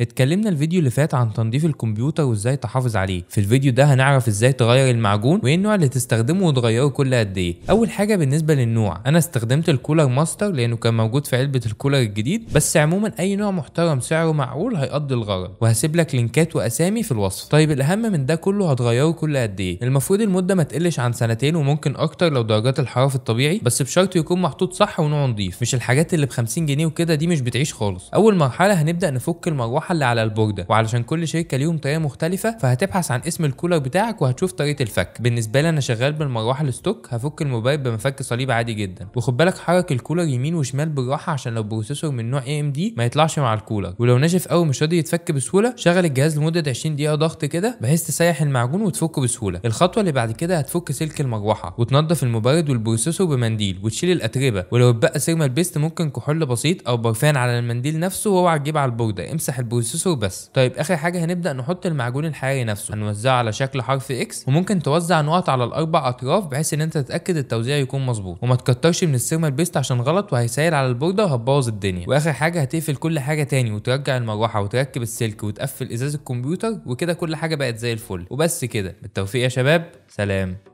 اتكلمنا الفيديو اللي فات عن تنظيف الكمبيوتر وازاي تحافظ عليه في الفيديو ده هنعرف ازاي تغير المعجون وايه النوع اللي تستخدمه وتغيره كل قد ايه اول حاجه بالنسبه للنوع انا استخدمت الكولر ماستر لانه كان موجود في علبه الكولر الجديد بس عموما اي نوع محترم سعره معقول هيقضي الغرض وهسيب لك لينكات واسامي في الوصف طيب الاهم من ده كله هتغيره كل قد ايه المفروض المده ما تقلش عن سنتين وممكن اكتر لو درجات الحراره في الطبيعي بس بشرط يكون محطوط صح ونوعه نضيف مش الحاجات اللي ب 50 جنيه وكده دي مش بتعيش خالص اول مرحله هنبدا نفك المروحه اللي على البورده وعلشان كل شركه ليهم طريقه مختلفه فهتبحث عن اسم الكولر بتاعك وهتشوف طريقه الفك بالنسبه لي انا شغال بالمروحه الستوك هفك الموبايل بمفك صليب عادي جدا وخد بالك حرك الكولر يمين وشمال بالراحه عشان لو بروسيسور من نوع اي ام دي ما يطلعش مع الكولر ولو ناشف قوي مش راضي يتفك بسهوله شغل الجهاز لمده 20 دقيقه ضغط كده بحيث تسيح المعجون وتفكه بسهوله الخطوه اللي بعد كده هتفك سلك المروحه وتنضف المبرد والبروسيسور بمنديل وتشيل الاتربه ولو اتبقى سيرمال بيست ممكن كحول بسيط او برفان على المنديل نفسه واوعى تجيب على البورده امسح البوردة والسوسه وبس طيب اخر حاجه هنبدا نحط المعجون الحراري نفسه هنوزعه على شكل حرف اكس وممكن توزع نقط على الاربع اطراف بحيث ان انت تتاكد التوزيع يكون مظبوط وما تكترش من السيرمال بيست عشان غلط وهيسهل على البورده وهتبوظ الدنيا واخر حاجه هتقفل كل حاجه تاني وترجع المروحه وتركب السلك وتقفل ازاز الكمبيوتر وكده كل حاجه بقت زي الفل وبس كده بالتوفيق يا شباب سلام